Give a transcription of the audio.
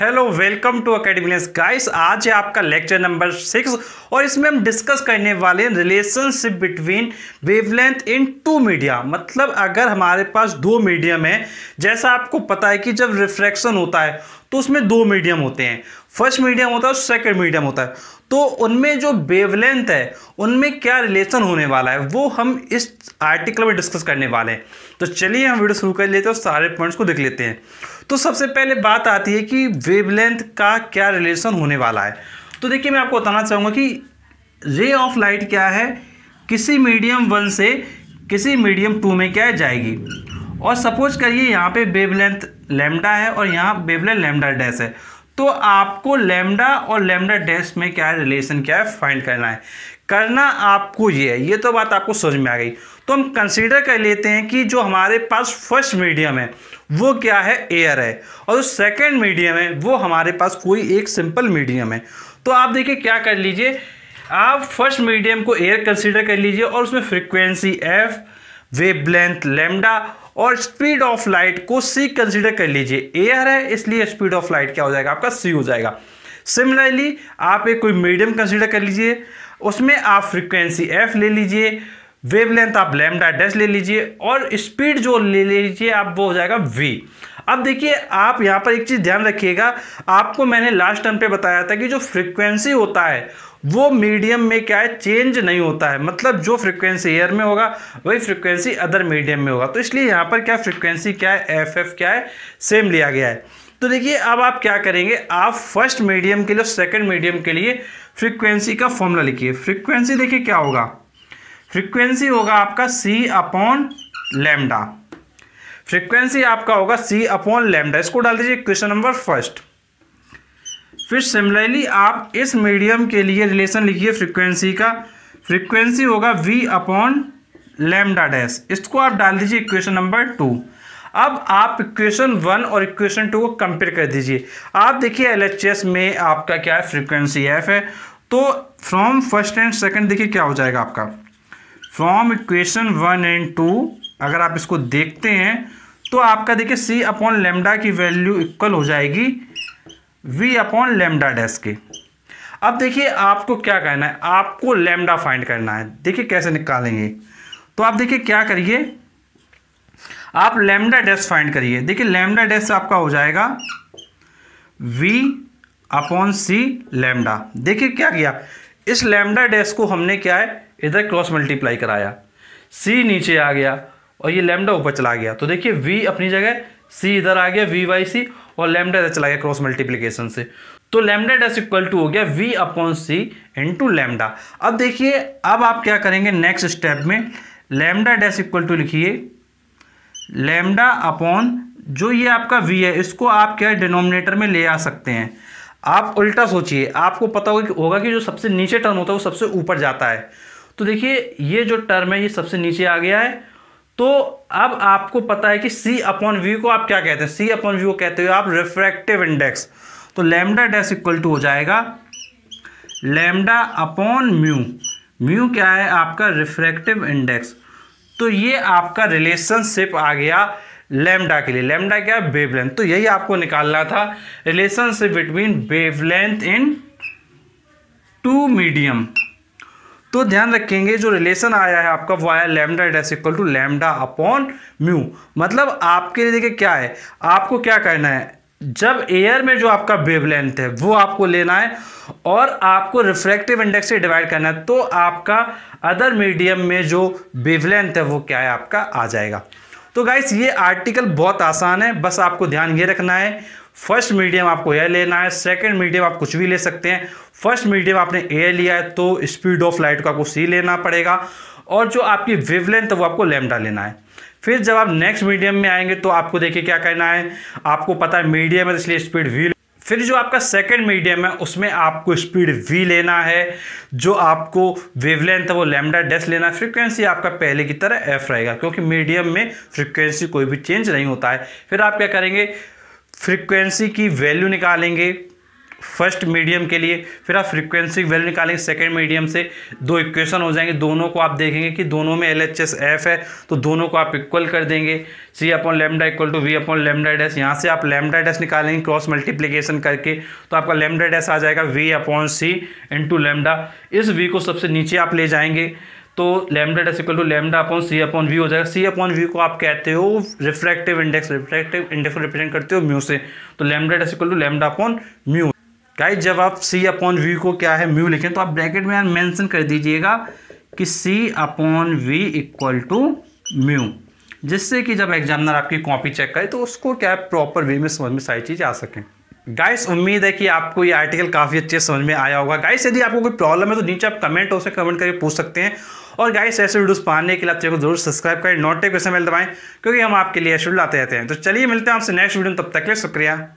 hello welcome to academy guys आज है आपका लेक्चर नंबर सिक्स और इसमें हम डिस्कस करने वाले हैं relationship between wavelength in two media मतलब अगर हमारे पास दो मीडियम है जैसा आपको पता है कि जब रिफ्रैक्शन होता है तो उसमें दो मीडियम होते हैं फर्स्ट मीडियम होता है और सेकेंड मीडियम होता है तो उनमें जो वेवलेंथ है उनमें क्या रिलेशन होने वाला है वो हम इस आर्टिकल में डिस्कस करने वाले हैं तो चलिए हम वीडियो शुरू कर लेते हैं और सारे पॉइंट्स को देख लेते हैं तो सबसे पहले बात आती है कि वेवलेंथ का क्या रिलेशन होने वाला है तो देखिए मैं आपको बताना चाहूँगा कि रे ऑफ लाइट क्या है किसी मीडियम वन से किसी मीडियम टू में क्या जाएगी और सपोज करिए यहाँ पे वेवलेंथ लेमडा है और यहाँ वेवलेंथ लेमडा डैश है तो आपको लेमडा और लेमडा डैश में क्या है रिलेशन क्या है फाइंड करना है करना आपको ये है ये तो बात आपको समझ में आ गई तो हम कंसीडर कर लेते हैं कि जो हमारे पास फर्स्ट मीडियम है वो क्या है एयर है और जो सेकेंड मीडियम है वो हमारे पास कोई एक सिंपल मीडियम है तो आप देखिए क्या कर लीजिए आप फर्स्ट मीडियम को एयर कंसीडर कर लीजिए और उसमें frequency F wavelength lambda और स्पीड ऑफ लाइट को सी कंसिडर कर लीजिए एयर है इसलिए स्पीड ऑफ लाइट क्या हो जाएगा आपका सी हो जाएगा सिमिलरली आप एक कोई मीडियम कंसिडर कर लीजिए उसमें आप फ्रिक्वेंसी एफ ले लीजिए वेवलेंथ आप लेमडा डेस ले लीजिए और स्पीड जो ले लीजिए आप वो हो जाएगा वी अब देखिए आप यहाँ पर एक चीज़ ध्यान रखिएगा आपको मैंने लास्ट टाइम पे बताया था कि जो फ्रिक्वेंसी होता है वो मीडियम में क्या है चेंज नहीं होता है मतलब जो फ्रिक्वेंसी एयर में होगा वही फ्रिक्वेंसी अदर मीडियम में होगा तो इसलिए यहाँ पर क्या फ्रिक्वेंसी क्या है एफ एफ क्या है सेम लिया गया है तो देखिए अब आप क्या करेंगे आप फर्स्ट मीडियम के लिए और सेकेंड मीडियम के लिए फ्रिक्वेंसी का फॉर्मूला लिखिए फ्रिक्वेंसी देखिए क्या होगा फ्रिक्वेंसी होगा आपका सी अपॉन लेमडा फ्रिक्वेंसी आपका होगा सी अपॉन लेमडा इसको डाल दीजिए क्वेश्चन नंबर फर्स्ट फिर सिमिलरली आप इस मीडियम के लिए रिलेशन लिखिए फ्रीक्वेंसी का फ्रीक्वेंसी होगा वी अपॉन लेमडा डैश इसको आप डाल दीजिए इक्वेशन नंबर टू अब आप इक्वेशन वन और इक्वेशन टू को कंपेयर कर दीजिए आप देखिए एल में आपका क्या है फ्रीक्वेंसी एफ है तो फ्रॉम फर्स्ट एंड सेकंड देखिए क्या हो जाएगा आपका from equation one and two अगर आप इसको देखते हैं तो आपका देखिए सी अपॉन लेमडा की वैल्यू इक्वल हो जाएगी वी अपॉन लेमडा डैश के अब देखिए आपको क्या करना है आपको लेमडा फाइंड करना है देखिए कैसे निकालेंगे तो आप देखिए क्या करिए आप लेमडा डैश फाइंड करिए देखिए लेमडा डैश आपका हो जाएगा वी अपॉन सी लेमडा देखिए क्या किया इस लेमडा डैश को हमने क्या है इधर क्रॉस मल्टीप्लाई कराया सी नीचे आ गया और ये लेमडा ऊपर चला गया तो देखिए वी अपनी जगह सी इधर आ गया वी वाई सी और लेमडा डैश चला गया क्रॉस मल्टीप्लीकेशन से तो लेमडा डैश इक्वल टू हो गया V upon C into lambda अब देखिए अब आप क्या करेंगे नेक्स्ट स्टेप में लेमडा डैश इक्वल टू लिखिए लेमडा अपॉन जो ये आपका वी है इसको आप क्या डिनोमिनेटर में ले आ सकते हैं आप उल्टा सोचिए आपको पता होगा कि होगा कि जो सबसे नीचे टर्म होता है वो सबसे ऊपर जाता है तो देखिए ये जो टर्म है ये सबसे नीचे आ गया है तो अब आपको पता है कि सी अपॉन वी को आप क्या कहते हैं सी अपॉन वी को कहते हो आप रिफ्रैक्टिव इंडेक्स तो लेमडा डैश इक्वल टू हो जाएगा लेमडा अपॉन म्यू म्यू क्या है आपका रिफ्रैक्टिव इंडेक्स तो ये आपका रिलेशनशिप आ गया लेमडा के लिए लेमडा क्या है वेवलेंथ तो यही आपको निकालना था relationship between wavelength in two medium तो ध्यान रखेंगे जो रिलेशन आया है आपका वो आया lambda it's equal to lambda upon mu मतलब आपके लिए देखिए क्या है आपको क्या करना है जब एयर में जो आपका वेवलेंथ है वो आपको लेना है और आपको रिफ्रैक्टिव इंडेक्स से डिवाइड करना है तो आपका अदर मीडियम में जो वेवलेंथ है वो क्या है आपका आ जाएगा तो गाइस ये आर्टिकल बहुत आसान है बस आपको ध्यान ये रखना है फर्स्ट मीडियम आपको एयर लेना है सेकंड मीडियम आप कुछ भी ले सकते हैं फर्स्ट मीडियम आपने एयर लिया है तो स्पीड ऑफ लाइट का आपको सी लेना पड़ेगा और जो आपकी वेवलेंथ वो आपको लेमडा लेना है फिर जब आप नेक्स्ट मीडियम में आएंगे तो आपको देखिए क्या करना है आपको पता है मीडियम है तो इसलिए स्पीड वी फिर जो आपका सेकंड मीडियम है उसमें आपको स्पीड वी लेना है जो आपको वेवलेंथ है वो लेमडा डेस लेना है फ्रिक्वेंसी आपका पहले की तरह एफ रहेगा क्योंकि मीडियम में फ्रिक्वेंसी कोई भी चेंज नहीं होता है फिर आप क्या करेंगे फ्रीक्वेंसी की वैल्यू निकालेंगे फर्स्ट मीडियम के लिए फिर आप फ्रीक्वेंसी वैल्यू निकालेंगे सेकेंड मीडियम से दो इक्वेशन हो जाएंगे दोनों को आप देखेंगे कि दोनों में एल एच एस एफ है तो दोनों को आप इक्वल कर देंगे C upon lambda equal to V upon lambda dash यहाँ से आप लेमडा डैस निकालेंगे क्रॉस मल्टीप्लीकेशन करके तो आपका लेमडा डैस आ जाएगा V upon C into lambda इस वी को सबसे नीचे आप ले जाएंगे तो lambda dash equal to lambda upon C upon V हो जाएगा सी अपॉन वी को आप कहते हो रिफ्रैक्टिव इंडेक्स रिफ्रैक्टिव इंडेक्स को रिप्रेजेंट करते हो म्यू से तो lambda dash equal to lambda upon mu guys जब आप सी अपॉन वी को क्या है म्यू लिखें तो आप ब्रैकेट में यार मेंशन कर दीजिएगा कि C upon V equal to mu जिससे कि जब एग्जामिनर आपकी कॉपी चेक करे तो उसको क्या है प्रॉपर वे में समझ में सारी चीज़ आ सकें गाइस उम्मीद है कि आपको ये आर्टिकल काफ़ी अच्छे समझ में आया होगा गाइस यदि आपको कोई प्रॉब्लम है तो नीचे आप कमेंट हो कमेंट करके पूछ सकते हैं और गाइस ऐसे वीडियोस पाने के लिए आप चैनल को जरूर सब्सक्राइब करें नोटिफिकेशन बेल दबाएं क्योंकि हम आपके लिए शेड्यूल आते रहते हैं तो चलिए मिलते हैं आपसे नेक्स्ट वीडियो तब तक के लिए शुक्रिया